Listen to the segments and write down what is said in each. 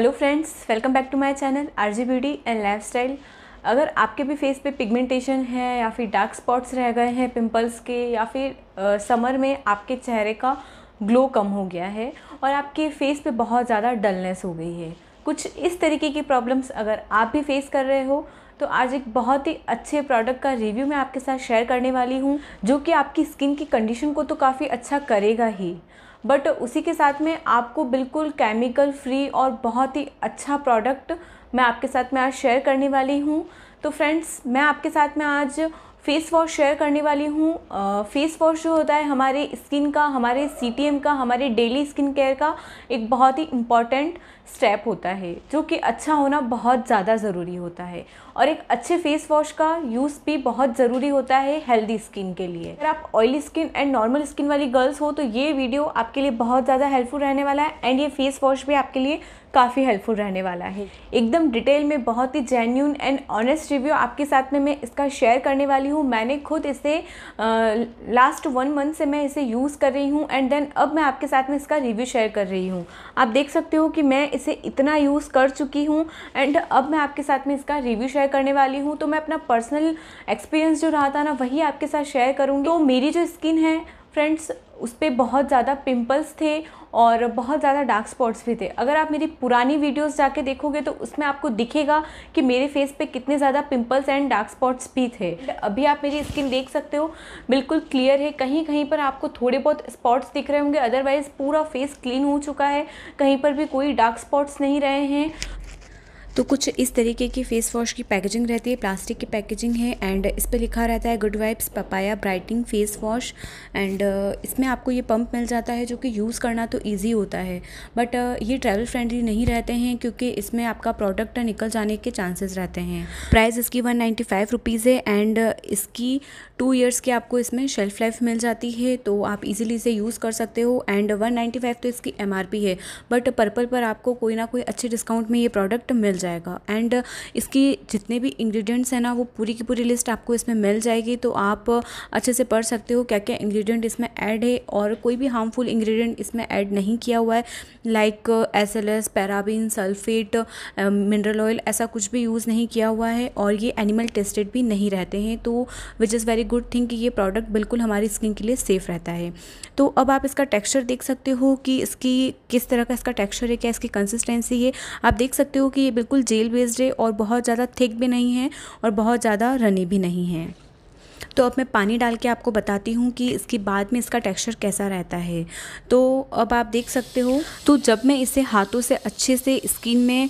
hello friends welcome back to my channel R G beauty and lifestyle अगर आपके भी face पे pigmentation है या फिर डार्क स्पॉट्स रह गए हैं पिंपल्स के या फिर समर में आपके चेहरे का ग्लो कम हो गया है और आपके फेस पे बहुत ज़्यादा डलनेस हो गई है कुछ इस तरीके की प्रॉब्लम्स अगर आप भी फेस कर रहे हो तो आज एक बहुत ही अच्छे प्रोडक्ट का रिव्यू मैं आपके साथ शेयर करने वाली हूँ जो कि आपकी स्किन की कंडीशन को तो काफ़ी अच्छा करेगा ही बट उसी के साथ में आपको बिल्कुल केमिकल फ्री और बहुत ही अच्छा प्रोडक्ट मैं आपके साथ में आज शेयर करने वाली हूँ तो फ्रेंड्स मैं आपके साथ में आज फ़ेस वॉश शेयर करने वाली हूँ फ़ेस वॉश जो होता है हमारे स्किन का हमारे सी का हमारे डेली स्किन केयर का एक बहुत ही इम्पॉर्टेंट स्टेप होता है जो कि अच्छा होना बहुत ज़्यादा ज़रूरी होता है और एक अच्छे फेस वॉश का यूज़ भी बहुत ज़रूरी होता है हेल्दी स्किन के लिए अगर आप oily skin and normal skin वाली गर्ल्स हो तो ये वीडियो आपके लिए बहुत ज़्यादा हेल्पफुल रहने वाला है एंड ये फेस वॉश भी आपके लिए काफ़ी हेल्पफुल रहने वाला है एकदम डिटेल में बहुत ही जेन्यून एंड ऑनेस्ट रिव्यू आपके साथ में मैं इसका शेयर करने वाली हूँ मैंने खुद इसे लास्ट वन मंथ से मैं इसे यूज़ कर रही हूँ एंड देन अब मैं आपके साथ में इसका रिव्यू शेयर कर रही हूँ आप देख सकते हो कि मैं इसे इतना यूज़ कर चुकी हूँ एंड अब मैं आपके साथ में इसका रिव्यू शेयर करने वाली हूँ तो मैं अपना पर्सनल एक्सपीरियंस जो रहा था ना वही आपके साथ शेयर करूँगी तो मेरी जो स्किन है फ्रेंड्स उस पर बहुत ज़्यादा पिंपल्स थे और बहुत ज़्यादा डार्क स्पॉट्स भी थे अगर आप मेरी पुरानी वीडियोस जाके देखोगे तो उसमें आपको दिखेगा कि मेरे फेस पे कितने ज़्यादा पिंपल्स एंड डार्क स्पॉट्स भी थे अभी आप मेरी स्किन देख सकते हो बिल्कुल क्लियर है कहीं कहीं पर आपको थोड़े बहुत स्पॉट्स दिख रहे होंगे अदरवाइज़ पूरा फेस क्लीन हो चुका है कहीं पर भी कोई डार्क स्पॉट्स नहीं रहे हैं तो कुछ इस तरीके की फेस वॉश की पैकेजिंग रहती है प्लास्टिक की पैकेजिंग है एंड इस पर लिखा रहता है good vibes papaya brightening face wash and इसमें आपको ये पंप मिल जाता है जो कि यूज़ करना तो ईजी होता है बट uh, ये ट्रैवल फ्रेंडली नहीं रहते हैं क्योंकि इसमें आपका प्रोडक्ट निकल जाने के चांसेस रहते हैं प्राइस इसकी वन नाइन्टी फाइव रुपीज़ है एंड uh, इसकी टू ईयर्स की आपको इसमें शेल्फ लाइफ मिल जाती है तो आप इजीली इसे यूज़ कर सकते हो एंड वन नाइन्टी फाइव तो इसकी एम है बट पर्पल पर आपको कोई ना कोई अच्छे डिस्काउंट में ये प्रोडक्ट मिल जाए जाएगा एंड इसकी जितने भी इंग्रेडिएंट्स हैं ना वो पूरी की पूरी लिस्ट आपको इसमें मिल जाएगी तो आप अच्छे से पढ़ सकते हो क्या क्या इंग्रेडिएंट इसमें ऐड है और कोई भी हार्मफुल इंग्रेडिएंट इसमें ऐड नहीं किया हुआ है like S L S paraben sulphate mineral oil ऐसा कुछ भी यूज़ नहीं किया हुआ है और ये एनिमल टेस्टेड भी नहीं रहते हैं तो which is very good thing कि ये प्रोडक्ट बिल्कुल हमारी स्किन के लिए सेफ़ रहता है तो अब आप इसका टेक्स्चर देख सकते हो कि इसकी किस तरह का इसका टेक्स्चर है क्या इसकी कंसिस्टेंसी है आप देख सकते हो कि ये बिल्कुल बिल्कुल जेल बेस्ड है और बहुत ज़्यादा थिक भी नहीं है और बहुत ज़्यादा रनी भी नहीं है तो अब मैं पानी डाल के आपको बताती हूँ कि इसके बाद में इसका टेक्सचर कैसा रहता है तो अब आप देख सकते हो तो जब मैं इसे हाथों से अच्छे से स्किन में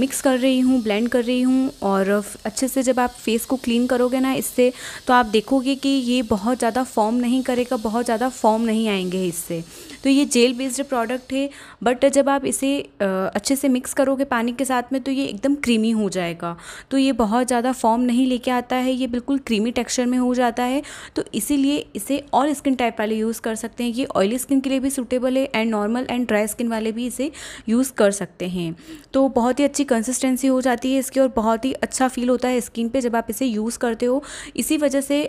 मिक्स कर रही हूँ ब्लेंड कर रही हूँ और अच्छे से जब आप फेस को क्लीन करोगे ना इससे तो आप देखोगे कि ये बहुत ज़्यादा फॉर्म नहीं करेगा बहुत ज़्यादा फॉर्म नहीं आएंगे इससे तो ये जेल बेस्ड प्रोडक्ट है बट जब आप इसे अच्छे से मिक्स करोगे पानी के साथ में तो ये एकदम क्रीमी हो जाएगा तो ये बहुत ज़्यादा फॉर्म नहीं लेके आता है ये बिल्कुल क्रीमी टेक्स्चर में हो हो जाता है तो इसीलिए इसे ऑल स्किन टाइप वाले यूज़ कर सकते हैं ये ऑयली स्किन के लिए भी सूटेबल है and normal and dry skin वाले भी इसे यूज़ कर सकते हैं तो बहुत ही अच्छी कंसिस्टेंसी हो जाती है इसकी और बहुत ही अच्छा फील होता है स्किन पर जब आप इसे यूज़ करते हो इसी वजह से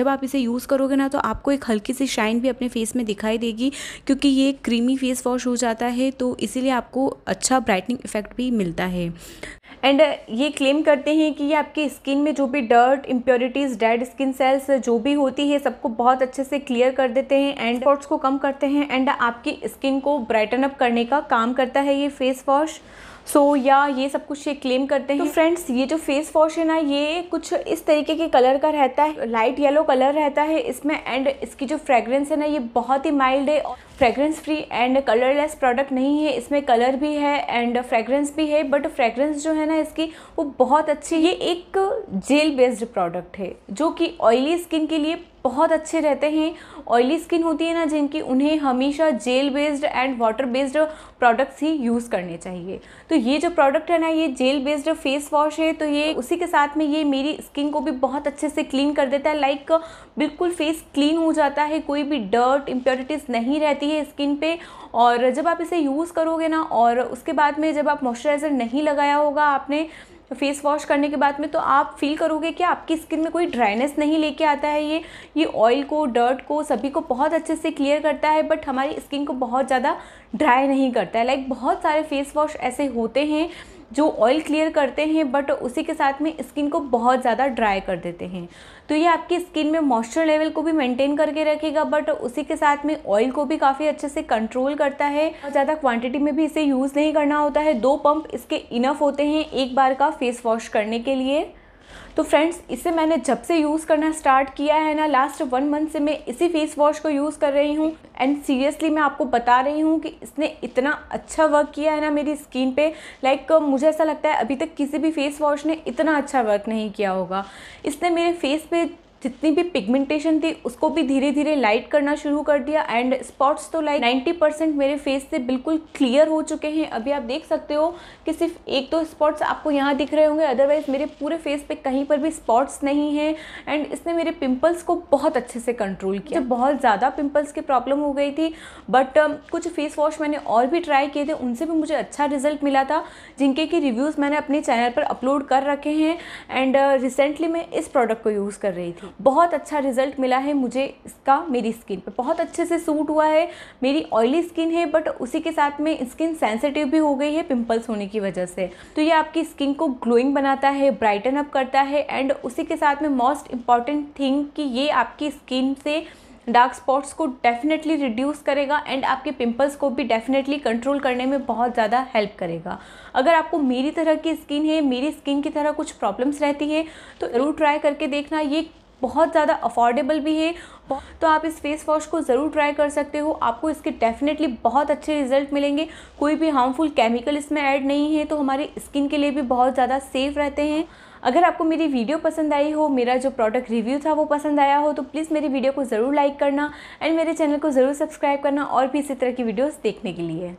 जब आप इसे यूज़ करोगे ना तो आपको एक हल्की सी शाइन भी अपने फेस में दिखाई देगी क्योंकि ये क्रीमी फेस वॉश हो जाता है तो इसीलिए आपको अच्छा ब्राइटनिंग इफेक्ट भी मिलता है एंड uh, ये क्लेम करते हैं कि ये आपकी स्किन में जो भी dirt impurities dead skin cells जो भी होती है सबको बहुत अच्छे से क्लियर कर देते हैं एंड स्पॉट्स को कम करते हैं एंड आपकी स्किन को ब्राइटन अप करने का काम करता है ये फेस वॉश सो so, या ये सब कुछ ये क्लेम करते हैं तो फ्रेंड्स ये जो फेस वॉश है ना ये कुछ इस तरीके के कलर का रहता है लाइट येलो कलर रहता है इसमें एंड इसकी जो फ्रेगरेंस है ना ये बहुत ही माइल्ड है fragrance free and colourless product नहीं है इसमें कलर भी है एंड फ्रेगरेंस भी है बट फ्रेगरेंस जो है ना इसकी वो बहुत अच्छी ये एक जेल बेस्ड प्रोडक्ट है जो कि ऑयली स्किन के लिए बहुत अच्छे रहते हैं ऑयली स्किन होती है ना जिनकी उन्हें हमेशा gel based and water based products ही यूज़ करने चाहिए तो ये जो प्रोडक्ट है ना ये जेल बेस्ड फेस वॉश है तो ये उसी के साथ में ये मेरी स्किन को भी बहुत अच्छे से क्लीन कर देता है लाइक बिल्कुल फेस क्लीन हो जाता है कोई भी डर्ट इम्प्योरिटीज़ नहीं रहती है स्किन पे और जब आप इसे यूज़ करोगे ना और उसके बाद में जब आप मॉइस्चराइज़र नहीं लगाया होगा आपने तो फेस वॉश करने के बाद में तो आप फील करोगे कि आपकी स्किन में कोई ड्राइनेस नहीं लेके आता है ये ये ऑयल को डर्ट को सभी को बहुत अच्छे से क्लियर करता है बट हमारी स्किन को बहुत ज़्यादा ड्राई नहीं करता है लाइक बहुत सारे फेस वॉश ऐसे होते हैं जो ऑयल क्लियर करते हैं बट उसी के साथ में स्किन को बहुत ज़्यादा ड्राई कर देते हैं तो ये आपकी स्किन में मॉइस्चर लेवल को भी मेंटेन करके रखेगा बट उसी के साथ में ऑयल को भी काफ़ी अच्छे से कंट्रोल करता है और ज़्यादा क्वांटिटी में भी इसे यूज़ नहीं करना होता है दो पंप इसके इनफ होते हैं एक बार का फेस वॉश करने के लिए तो फ्रेंड्स इसे मैंने जब से यूज़ करना स्टार्ट किया है ना लास्ट वन मंथ से मैं इसी फेस वॉश को यूज़ कर रही हूँ एंड सीरियसली मैं आपको बता रही हूँ कि इसने इतना अच्छा वर्क किया है ना मेरी स्किन पे लाइक like, मुझे ऐसा लगता है अभी तक किसी भी फेस वॉश ने इतना अच्छा वर्क नहीं किया होगा इसने मेरे फेस पे जितनी भी पिगमेंटेशन थी उसको भी धीरे धीरे लाइट करना शुरू कर दिया एंड स्पॉट्स तो लाइक 90 परसेंट मेरे फेस से बिल्कुल क्लियर हो चुके हैं अभी आप देख सकते हो कि सिर्फ एक दो स्पॉट्स आपको यहाँ दिख रहे होंगे अदरवाइज़ मेरे पूरे फेस पे कहीं पर भी स्पॉट्स नहीं हैं एंड इसने मेरे पिम्पल्स को बहुत अच्छे से कंट्रोल किया बहुत ज़्यादा पिम्पल्स की प्रॉब्लम हो गई थी बट um, कुछ फेस वॉश मैंने और भी ट्राई किए थे उनसे भी मुझे अच्छा रिजल्ट मिला था जिनके कि रिव्यूज़ मैंने अपने चैनल पर अपलोड कर रखे हैं एंड रिसेंटली uh, मैं इस प्रोडक्ट को यूज़ कर रही थी बहुत अच्छा रिजल्ट मिला है मुझे इसका मेरी स्किन पर बहुत अच्छे से सूट हुआ है मेरी ऑयली स्किन है बट उसी के साथ में स्किन सेंसिटिव भी हो गई है पिंपल्स होने की वजह से तो ये आपकी स्किन को ग्लोइंग बनाता है ब्राइटन अप करता है एंड उसी के साथ में मोस्ट इंपॉर्टेंट थिंग कि ये आपकी स्किन से डार्क स्पॉट्स को डेफिनेटली रिड्यूस करेगा एंड आपके पिंपल्स को भी डेफिनेटली कंट्रोल करने में बहुत ज़्यादा हेल्प करेगा अगर आपको मेरी तरह की स्किन है मेरी स्किन की तरह कुछ प्रॉब्लम्स रहती है तो ज़रूर ट्राई करके देखना ये बहुत ज़्यादा अफोर्डेबल भी है तो आप इस फेस वॉश को ज़रूर ट्राई कर सकते हो आपको इसके डेफिनेटली बहुत अच्छे रिजल्ट मिलेंगे कोई भी हार्मफुल केमिकल इसमें ऐड नहीं है तो हमारे स्किन के लिए भी बहुत ज़्यादा सेफ रहते हैं अगर आपको मेरी वीडियो पसंद आई हो मेरा जो प्रोडक्ट रिव्यू था वो पसंद आया हो तो प्लीज़ मेरी वीडियो को ज़रूर लाइक करना एंड मेरे चैनल को ज़रूर सब्सक्राइब करना और भी इसी तरह की वीडियोज़ देखने के लिए